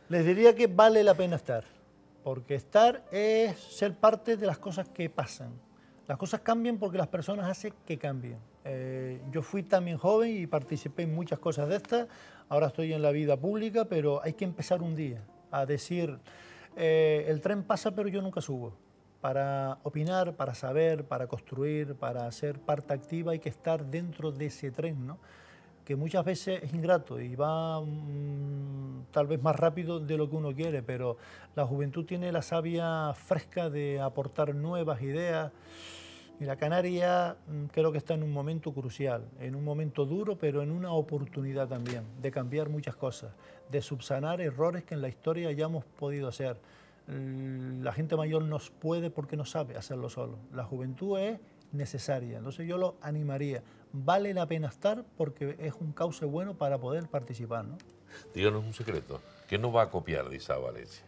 Les diría que vale la pena estar, porque estar es ser parte de las cosas que pasan. Las cosas cambian porque las personas hacen que cambien. Eh, yo fui también joven y participé en muchas cosas de estas. Ahora estoy en la vida pública, pero hay que empezar un día a decir, eh, el tren pasa pero yo nunca subo. Para opinar, para saber, para construir, para ser parte activa hay que estar dentro de ese tren, ¿no? que muchas veces es ingrato y va mm, tal vez más rápido de lo que uno quiere, pero la juventud tiene la savia fresca de aportar nuevas ideas. La Canaria mm, creo que está en un momento crucial, en un momento duro, pero en una oportunidad también de cambiar muchas cosas, de subsanar errores que en la historia hayamos podido hacer. Mm, la gente mayor nos puede porque no sabe hacerlo solo. La juventud es necesaria, entonces yo lo animaría. Vale la pena estar porque es un cauce bueno para poder participar. ¿no? Díganos un secreto, ¿qué no va a copiar de esa Valencia?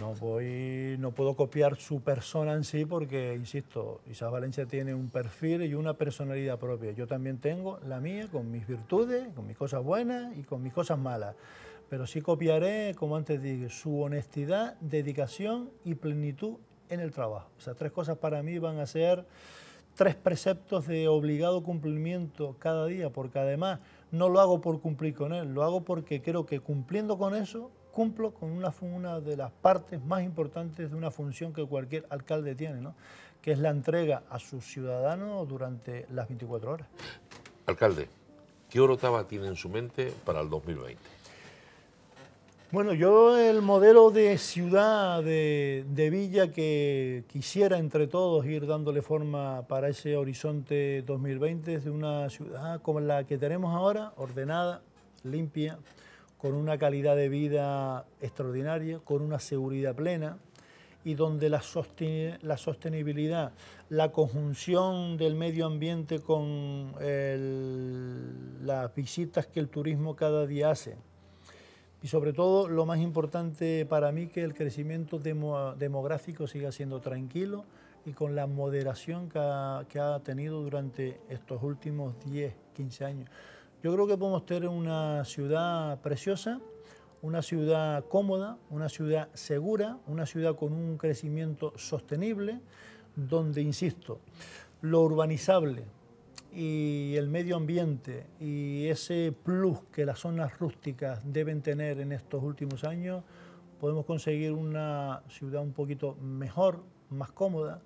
No, voy, no puedo copiar su persona en sí porque, insisto, Isabel Valencia tiene un perfil y una personalidad propia. Yo también tengo la mía con mis virtudes, con mis cosas buenas y con mis cosas malas. Pero sí copiaré, como antes dije, su honestidad, dedicación y plenitud en el trabajo. O sea, tres cosas para mí van a ser tres preceptos de obligado cumplimiento cada día, porque además no lo hago por cumplir con él, lo hago porque creo que cumpliendo con eso cumplo con una, de las partes más importantes de una función que cualquier alcalde tiene, ¿no? que es la entrega a sus ciudadanos durante las 24 horas. Alcalde, ¿qué Orotava tiene en su mente para el 2020? Bueno, yo el modelo de ciudad, de, de, villa que quisiera entre todos ir dándole forma para ese horizonte 2020 es de una ciudad como la que tenemos ahora, ordenada, limpia, con una calidad de vida extraordinaria, con una seguridad plena y donde la, sostenibilidad, la conjunción del medio ambiente con las visitas que el turismo cada día hace. Y sobre todo, lo más importante para mí, que el crecimiento demográfico siga siendo tranquilo y con la moderación que ha tenido durante estos últimos 10, 15 años. Yo creo que podemos tener una ciudad preciosa, una ciudad cómoda, una ciudad segura, una ciudad con un crecimiento sostenible, donde, insisto, lo urbanizable y el medio ambiente y ese plus que las zonas rústicas deben tener en estos últimos años, podemos conseguir una ciudad un poquito mejor, más cómoda,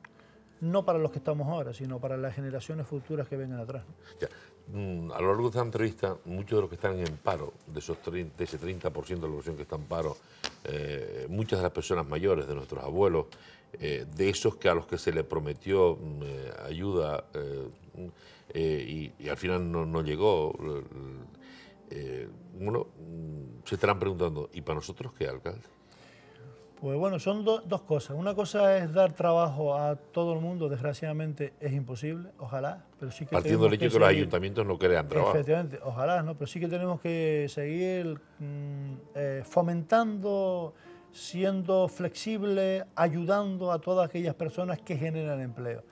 no para los que estamos ahora, sino para las generaciones futuras que vengan atrás. Mm, a lo largo de esta entrevista, muchos de los que están en paro, de, esos 30, de ese 30% de la población que está en paro, eh, muchas de las personas mayores, de nuestros abuelos, eh, de esos que a los que se le prometió mm, eh, ayuda mm, y, al final no, llegó, uno, se estarán preguntando, ¿y para nosotros qué, alcalde? Pues bueno, son dos cosas. Una cosa es dar trabajo a todo el mundo, desgraciadamente es imposible, ojalá, pero sí que Partiendo del hecho que, los ayuntamientos no crean trabajo. Efectivamente, ojalá, ¿no? pero sí que tenemos que seguir mm, eh, fomentando, siendo flexible, ayudando a todas aquellas personas que generan empleo.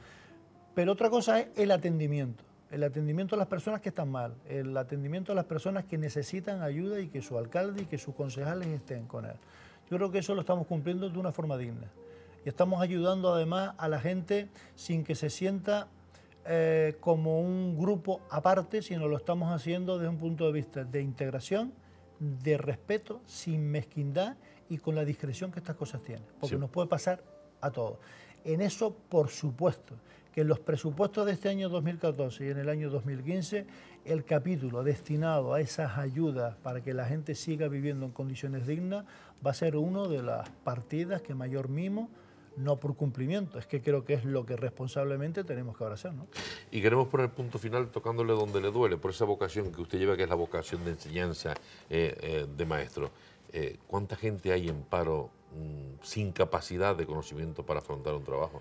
Pero otra cosa es el atendimiento, el atendimiento a las personas que están mal, el atendimiento a las personas que necesitan ayuda y que su alcalde y que sus concejales estén con él. Yo creo que eso lo estamos cumpliendo de una forma digna. Y estamos ayudando además a la gente sin que se sienta eh, como un grupo aparte, sino lo estamos haciendo desde un punto de vista de integración, de respeto, sin mezquindad y con la discreción que estas cosas tienen, porque nos puede pasar a todos. En eso, por supuesto, que en los presupuestos de este año 2014 y en el año 2015 el capítulo destinado a esas ayudas para que la gente siga viviendo en condiciones dignas va a ser una de las partidas que mayor mimo no por cumplimiento, es que creo que es lo que responsablemente tenemos que abrazar. ¿no? Y queremos poner punto final tocándole donde le duele, por esa vocación que usted lleva, que es la vocación de enseñanza eh, eh, de maestro. Eh, ¿Cuánta gente hay en paro mm, sin capacidad de conocimiento para afrontar un trabajo?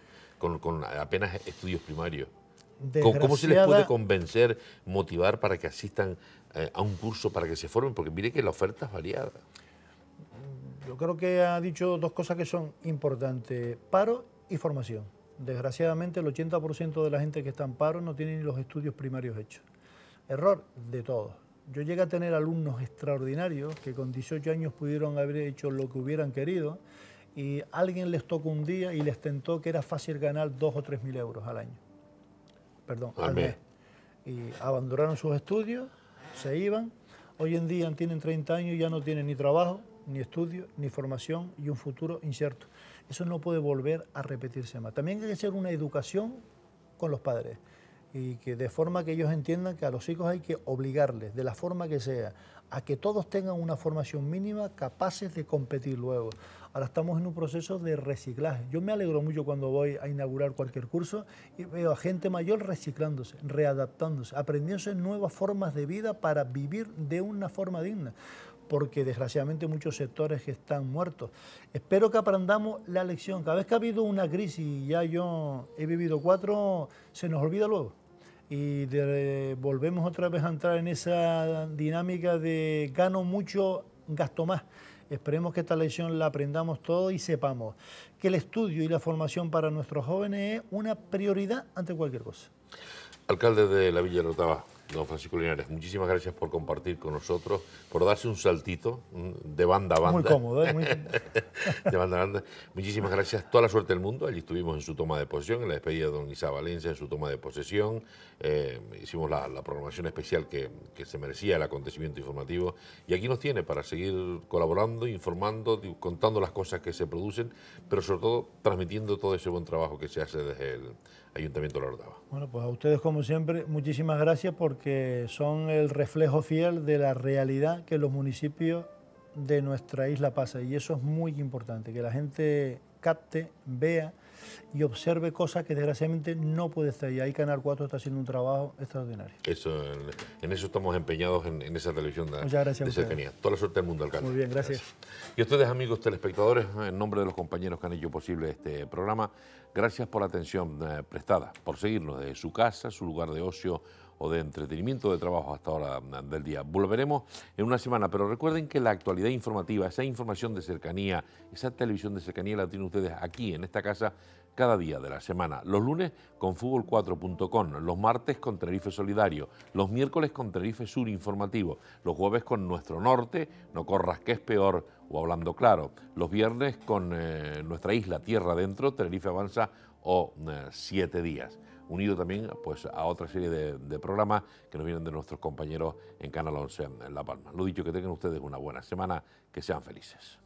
con, apenas estudios primarios. ¿Cómo se les puede convencer, motivar para que asistan eh, a un curso, para que se formen? Porque mire que la oferta es variada. Yo creo que ha dicho dos cosas que son importantes, paro y formación. Desgraciadamente el 80% de la gente que está en paro no tiene ni los estudios primarios hechos. Error de todos. Yo llegué a tener alumnos extraordinarios que con 18 años pudieron haber hecho lo que hubieran querido y alguien les tocó un día y les tentó que era fácil ganar dos o tres mil euros al año. Perdón, al mes. Y abandonaron sus estudios, se iban. Hoy en día tienen 30 años y ya no tienen ni trabajo, ni estudio, ni formación y un futuro incierto. Eso no puede volver a repetirse más. También hay que hacer una educación con los padres y que de forma que ellos entiendan que a los hijos hay que obligarles, de la forma que sea, a que todos tengan una formación mínima capaces de competir luego. Ahora estamos en un proceso de reciclaje. Yo me alegro mucho cuando voy a inaugurar cualquier curso y veo a gente mayor reciclándose, readaptándose, aprendiéndose nuevas formas de vida para vivir de una forma digna porque desgraciadamente muchos sectores están muertos. Espero que aprendamos la lección. Cada vez que ha habido una crisis, ya yo he vivido cuatro, se nos olvida luego. Y volvemos otra vez a entrar en esa dinámica de gano mucho, gasto más. Esperemos que esta lección la aprendamos todos y sepamos que el estudio y la formación para nuestros jóvenes es una prioridad ante cualquier cosa. Alcalde de la Villa Don Francisco Linares, muchísimas gracias por compartir con nosotros, por darse un saltito de banda a banda. Muy cómodo, ¿eh? Muy <laughs> cómodo. de banda a banda. Muchísimas gracias, toda la suerte del mundo. Allí estuvimos en su toma de posesión, en la despedida de don Isa Valencia, en su toma de posesión. Eh, hicimos la, programación especial que, que, se merecía el acontecimiento informativo. Y aquí nos tiene para seguir colaborando, informando, contando las cosas que se producen, pero sobre todo transmitiendo todo ese buen trabajo que se hace desde el Ayuntamiento de Bueno, pues a ustedes como siempre muchísimas gracias porque son el reflejo fiel de la realidad que los municipios de nuestra isla pasa y eso es muy importante, que la gente capte, vea y observe cosas que desgraciadamente no puede estar y ahí Canal 4 está haciendo un trabajo extraordinario. Eso, en, eso estamos empeñados en, esa televisión de, Muchas gracias cercanía. Toda la suerte del mundo, alcalde. Muy bien, gracias. Y ustedes, amigos telespectadores, en nombre de los compañeros que han hecho posible este programa, Gracias por la atención eh, prestada, por seguirnos desde su casa, su lugar de ocio o de entretenimiento de trabajo hasta ahora del día. Volveremos en una semana, pero recuerden que la actualidad informativa, esa información de cercanía, esa televisión de cercanía la tienen ustedes aquí en esta casa cada día de la semana. Los lunes con fútbol4.com, los martes con Tenerife Solidario, los miércoles con Tenerife Sur Informativo, los jueves con Nuestro Norte, No Corras que es peor o Hablando Claro, los viernes con eh, Nuestra Isla Tierra Adentro, Tenerife Avanza o eh, Siete Días unido también pues, a otra serie de, de programas que nos vienen de nuestros compañeros en Canal 11 en La Palma. Lo dicho, que tengan ustedes una buena semana, que sean felices.